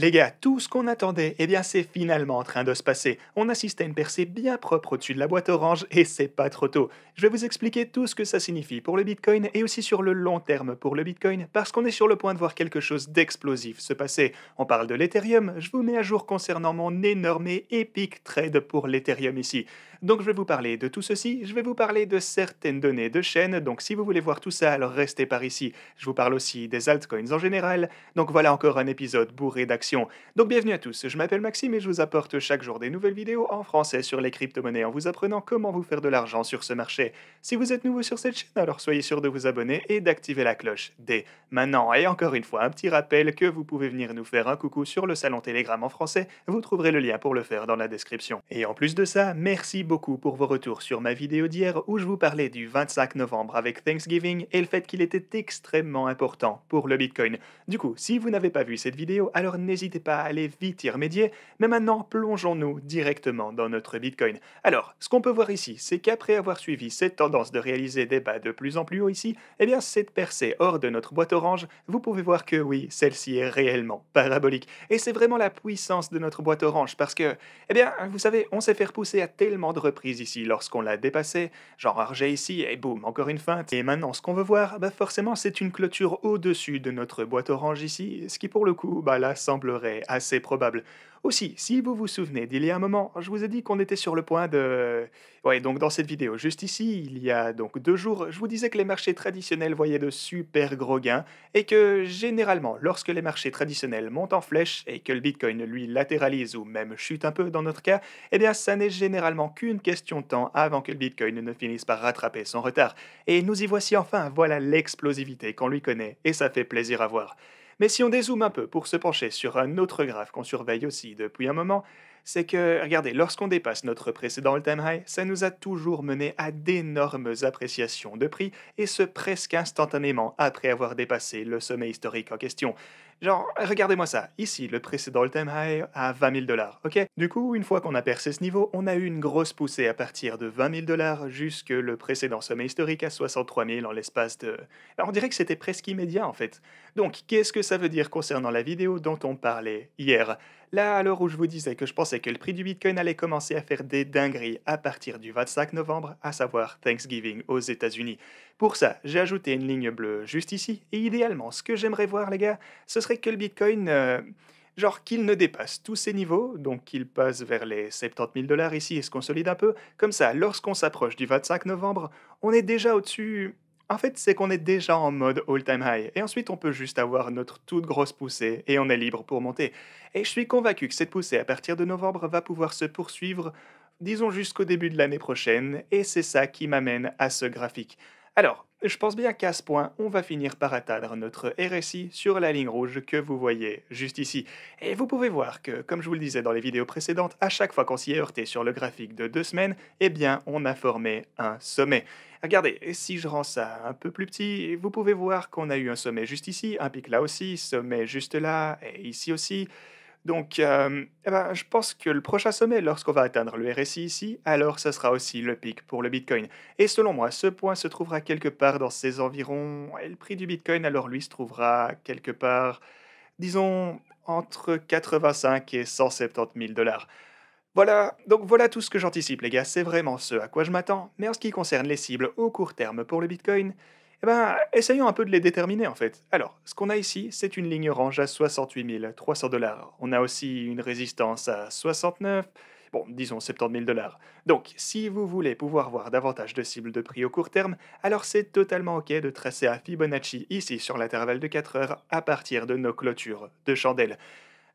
Les gars, tout ce qu'on attendait, eh bien c'est finalement en train de se passer. On assiste à une percée bien propre au-dessus de la boîte orange et c'est pas trop tôt. Je vais vous expliquer tout ce que ça signifie pour le Bitcoin et aussi sur le long terme pour le Bitcoin parce qu'on est sur le point de voir quelque chose d'explosif se passer. On parle de l'Ethereum, je vous mets à jour concernant mon énorme et épique trade pour l'Ethereum ici. Donc je vais vous parler de tout ceci, je vais vous parler de certaines données de chaîne, donc si vous voulez voir tout ça, alors restez par ici. Je vous parle aussi des altcoins en général. Donc voilà encore un épisode bourré d'actions donc bienvenue à tous, je m'appelle Maxime et je vous apporte chaque jour des nouvelles vidéos en français sur les crypto-monnaies en vous apprenant comment vous faire de l'argent sur ce marché. Si vous êtes nouveau sur cette chaîne, alors soyez sûr de vous abonner et d'activer la cloche dès maintenant. Et encore une fois, un petit rappel que vous pouvez venir nous faire un coucou sur le salon Telegram en français, vous trouverez le lien pour le faire dans la description. Et en plus de ça, merci beaucoup pour vos retours sur ma vidéo d'hier où je vous parlais du 25 novembre avec Thanksgiving et le fait qu'il était extrêmement important pour le Bitcoin. Du coup, si vous n'avez pas vu cette vidéo, alors n'hésitez n'hésitez pas à aller vite y remédier, mais maintenant plongeons-nous directement dans notre Bitcoin. Alors, ce qu'on peut voir ici, c'est qu'après avoir suivi cette tendance de réaliser des bas de plus en plus haut ici, eh bien cette percée hors de notre boîte orange, vous pouvez voir que oui, celle-ci est réellement parabolique. Et c'est vraiment la puissance de notre boîte orange, parce que, eh bien, vous savez, on s'est fait repousser à tellement de reprises ici lorsqu'on l'a dépassé, genre ici, et boum, encore une feinte. Et maintenant, ce qu'on veut voir, bah forcément, c'est une clôture au-dessus de notre boîte orange ici, ce qui pour le coup, bah là, semble semblerait assez probable. Aussi, si vous vous souvenez d'il y a un moment, je vous ai dit qu'on était sur le point de... Ouais, donc dans cette vidéo, juste ici, il y a donc deux jours, je vous disais que les marchés traditionnels voyaient de super gros gains, et que généralement, lorsque les marchés traditionnels montent en flèche, et que le Bitcoin, lui, latéralise ou même chute un peu dans notre cas, eh bien ça n'est généralement qu'une question de temps avant que le Bitcoin ne finisse par rattraper son retard. Et nous y voici enfin, voilà l'explosivité qu'on lui connaît, et ça fait plaisir à voir. Mais si on dézoome un peu pour se pencher sur un autre graphe qu'on surveille aussi depuis un moment, c'est que, regardez, lorsqu'on dépasse notre précédent all-time high, ça nous a toujours mené à d'énormes appréciations de prix, et ce presque instantanément après avoir dépassé le sommet historique en question. Genre, regardez-moi ça. Ici, le précédent all-time high à 20 000 dollars, ok Du coup, une fois qu'on a percé ce niveau, on a eu une grosse poussée à partir de 20 000 dollars jusque le précédent sommet historique à 63 000 en l'espace de... on dirait que c'était presque immédiat, en fait. Donc, qu'est-ce que ça veut dire concernant la vidéo dont on parlait hier Là, à l'heure où je vous disais que je pensais que le prix du Bitcoin allait commencer à faire des dingueries à partir du 25 novembre, à savoir Thanksgiving aux États-Unis. Pour ça, j'ai ajouté une ligne bleue juste ici, et idéalement, ce que j'aimerais voir, les gars, ce serait que le Bitcoin, euh, genre qu'il ne dépasse tous ses niveaux, donc qu'il passe vers les 70 000 dollars ici et se consolide un peu. Comme ça, lorsqu'on s'approche du 25 novembre, on est déjà au-dessus en fait, c'est qu'on est déjà en mode all-time high, et ensuite on peut juste avoir notre toute grosse poussée, et on est libre pour monter. Et je suis convaincu que cette poussée à partir de novembre va pouvoir se poursuivre, disons jusqu'au début de l'année prochaine, et c'est ça qui m'amène à ce graphique. Alors, je pense bien qu'à ce point, on va finir par atteindre notre RSI sur la ligne rouge que vous voyez juste ici. Et vous pouvez voir que, comme je vous le disais dans les vidéos précédentes, à chaque fois qu'on s'y est heurté sur le graphique de deux semaines, eh bien, on a formé un sommet. Regardez, si je rends ça un peu plus petit, vous pouvez voir qu'on a eu un sommet juste ici, un pic là aussi, sommet juste là, et ici aussi. Donc, euh, eh ben, je pense que le prochain sommet, lorsqu'on va atteindre le RSI ici, alors ce sera aussi le pic pour le Bitcoin. Et selon moi, ce point se trouvera quelque part dans ces environs. Et le prix du Bitcoin, alors lui, se trouvera quelque part, disons, entre 85 et 170 000 dollars. Voilà, donc voilà tout ce que j'anticipe les gars, c'est vraiment ce à quoi je m'attends, mais en ce qui concerne les cibles au court terme pour le Bitcoin, eh bien, essayons un peu de les déterminer en fait. Alors, ce qu'on a ici, c'est une ligne orange à 68 300 dollars. On a aussi une résistance à 69, bon, disons 70 000 dollars. Donc, si vous voulez pouvoir voir davantage de cibles de prix au court terme, alors c'est totalement ok de tracer à Fibonacci ici sur l'intervalle de 4 heures à partir de nos clôtures de chandelles.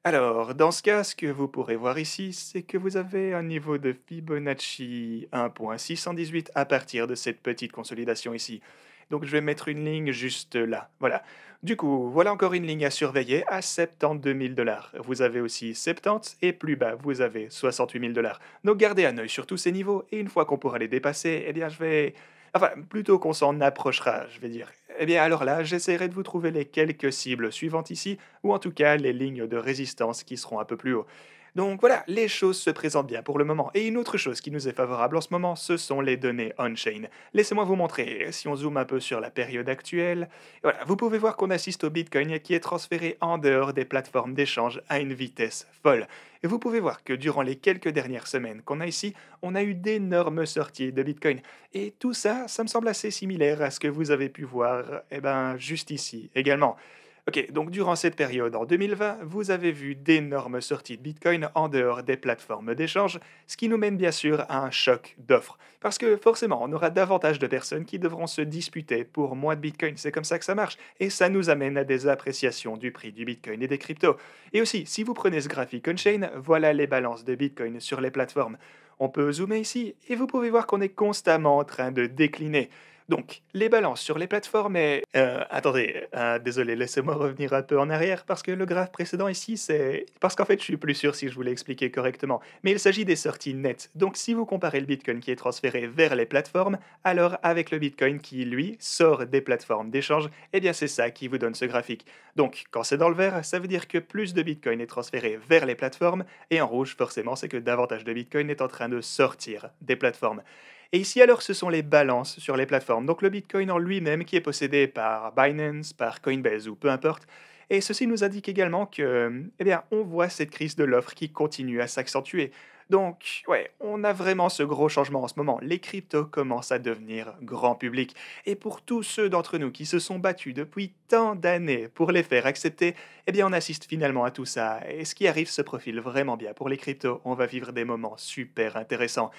Alors, dans ce cas, ce que vous pourrez voir ici, c'est que vous avez un niveau de Fibonacci 1.618 à partir de cette petite consolidation ici. Donc je vais mettre une ligne juste là. Voilà. Du coup, voilà encore une ligne à surveiller à 72 000 dollars. Vous avez aussi 70 et plus bas, vous avez 68 000 dollars. Donc gardez un œil sur tous ces niveaux et une fois qu'on pourra les dépasser, eh bien je vais... Enfin, plutôt qu'on s'en approchera, je vais dire. Eh bien alors là, j'essaierai de vous trouver les quelques cibles suivantes ici, ou en tout cas les lignes de résistance qui seront un peu plus haut. Donc voilà, les choses se présentent bien pour le moment. Et une autre chose qui nous est favorable en ce moment, ce sont les données on-chain. Laissez-moi vous montrer, si on zoome un peu sur la période actuelle, voilà, vous pouvez voir qu'on assiste au Bitcoin qui est transféré en dehors des plateformes d'échange à une vitesse folle. Et vous pouvez voir que durant les quelques dernières semaines qu'on a ici, on a eu d'énormes sorties de Bitcoin. Et tout ça, ça me semble assez similaire à ce que vous avez pu voir, eh ben, juste ici également. Ok, donc durant cette période, en 2020, vous avez vu d'énormes sorties de Bitcoin en dehors des plateformes d'échange, ce qui nous mène bien sûr à un choc d'offres. Parce que forcément, on aura davantage de personnes qui devront se disputer pour moins de Bitcoin, c'est comme ça que ça marche, et ça nous amène à des appréciations du prix du Bitcoin et des cryptos. Et aussi, si vous prenez ce graphique on-chain, voilà les balances de Bitcoin sur les plateformes. On peut zoomer ici, et vous pouvez voir qu'on est constamment en train de décliner. Donc, les balances sur les plateformes et... Euh, attendez, euh, désolé, laissez-moi revenir un peu en arrière parce que le graphe précédent ici, c'est... Parce qu'en fait, je suis plus sûr si je voulais expliquer correctement. Mais il s'agit des sorties nettes. Donc, si vous comparez le Bitcoin qui est transféré vers les plateformes, alors avec le Bitcoin qui, lui, sort des plateformes d'échange, eh bien, c'est ça qui vous donne ce graphique. Donc, quand c'est dans le vert, ça veut dire que plus de Bitcoin est transféré vers les plateformes, et en rouge, forcément, c'est que davantage de Bitcoin est en train de sortir des plateformes. Et ici, alors, ce sont les balances sur les plateformes, donc le Bitcoin en lui-même qui est possédé par Binance, par Coinbase ou peu importe. Et ceci nous indique également que, eh bien, on voit cette crise de l'offre qui continue à s'accentuer. Donc, ouais, on a vraiment ce gros changement en ce moment. Les cryptos commencent à devenir grand public. Et pour tous ceux d'entre nous qui se sont battus depuis tant d'années pour les faire accepter, eh bien, on assiste finalement à tout ça. Et ce qui arrive se profile vraiment bien. Pour les cryptos, on va vivre des moments super intéressants.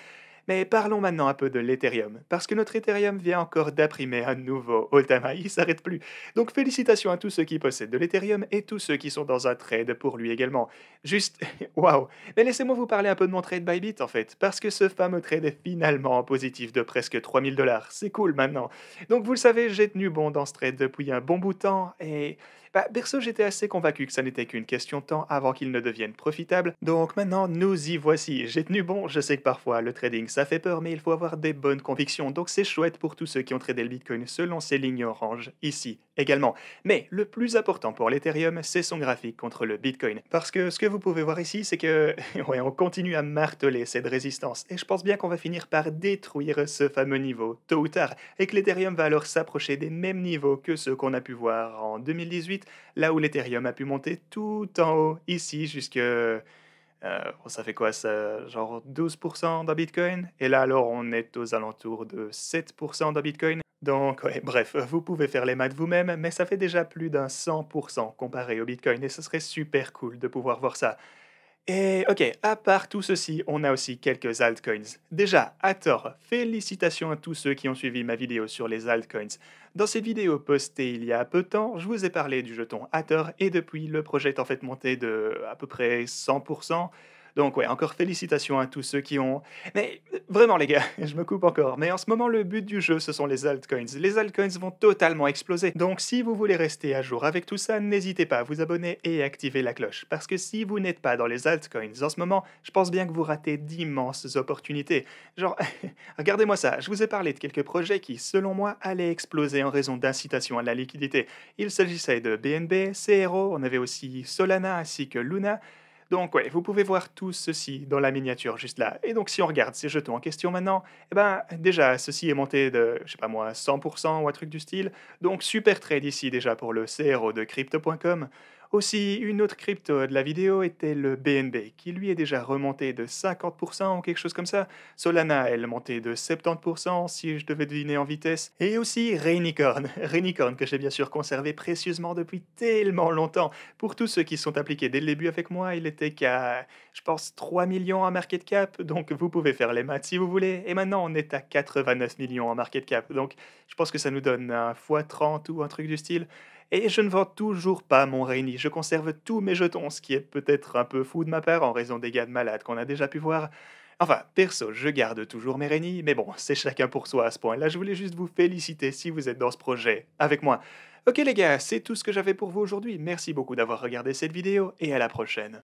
Mais parlons maintenant un peu de l'Ethereum, parce que notre Ethereum vient encore d'apprimer un nouveau all il s'arrête plus. Donc félicitations à tous ceux qui possèdent de l'Ethereum et tous ceux qui sont dans un trade pour lui également. Juste, waouh Mais laissez-moi vous parler un peu de mon trade by bit en fait, parce que ce fameux trade est finalement en positif de presque 3000 dollars. C'est cool maintenant. Donc vous le savez, j'ai tenu bon dans ce trade depuis un bon bout de temps et... Bah, perso, j'étais assez convaincu que ça n'était qu'une question de temps avant qu'il ne devienne profitable, donc maintenant nous y voici. J'ai tenu bon, je sais que parfois le trading ça fait peur, mais il faut avoir des bonnes convictions, donc c'est chouette pour tous ceux qui ont tradé le Bitcoin selon ces lignes oranges ici également. Mais le plus important pour l'Ethereum, c'est son graphique contre le Bitcoin. Parce que ce que vous pouvez voir ici, c'est que ouais, on continue à marteler cette résistance, et je pense bien qu'on va finir par détruire ce fameux niveau, tôt ou tard, et que l'Ethereum va alors s'approcher des mêmes niveaux que ceux qu'on a pu voir en 2018 là où l'Ethereum a pu monter tout en haut, ici, jusque... Euh, oh, ça fait quoi ça Genre 12% dans Bitcoin Et là, alors, on est aux alentours de 7% dans Bitcoin. Donc, bref, vous pouvez faire les maths vous-même, mais ça fait déjà plus d'un 100% comparé au Bitcoin, et ce serait super cool de pouvoir voir ça. Et ok, à part tout ceci, on a aussi quelques altcoins. Déjà, à tort, félicitations à tous ceux qui ont suivi ma vidéo sur les altcoins. Dans cette vidéo postée il y a peu de temps, je vous ai parlé du jeton Hathor et depuis le projet est en fait monté de à peu près 100%. Donc ouais, encore félicitations à tous ceux qui ont... Mais vraiment les gars, je me coupe encore. Mais en ce moment, le but du jeu, ce sont les altcoins. Les altcoins vont totalement exploser. Donc si vous voulez rester à jour avec tout ça, n'hésitez pas à vous abonner et activer la cloche. Parce que si vous n'êtes pas dans les altcoins en ce moment, je pense bien que vous ratez d'immenses opportunités. Genre, regardez-moi ça, je vous ai parlé de quelques projets qui, selon moi, allaient exploser en raison d'incitation à la liquidité. Il s'agissait de BNB, CRO, on avait aussi Solana ainsi que Luna. Donc ouais, vous pouvez voir tout ceci dans la miniature juste là. Et donc si on regarde ces jetons en question maintenant, eh ben déjà ceci est monté de, je sais pas moi, 100% ou un truc du style. Donc super trade ici déjà pour le CRO de crypto.com. Aussi, une autre crypto de la vidéo était le BNB, qui lui est déjà remonté de 50% ou quelque chose comme ça. Solana, elle montait de 70% si je devais deviner en vitesse. Et aussi Rainicorn, Rainicorn que j'ai bien sûr conservé précieusement depuis tellement longtemps. Pour tous ceux qui sont appliqués dès le début avec moi, il était qu'à, je pense, 3 millions en market cap, donc vous pouvez faire les maths si vous voulez. Et maintenant, on est à 89 millions en market cap, donc je pense que ça nous donne un x30 ou un truc du style et je ne vends toujours pas mon Rainy, je conserve tous mes jetons, ce qui est peut-être un peu fou de ma part en raison des gars de malades qu'on a déjà pu voir. Enfin, perso, je garde toujours mes Rainy, mais bon, c'est chacun pour soi à ce point. Là, je voulais juste vous féliciter si vous êtes dans ce projet avec moi. Ok les gars, c'est tout ce que j'avais pour vous aujourd'hui. Merci beaucoup d'avoir regardé cette vidéo et à la prochaine.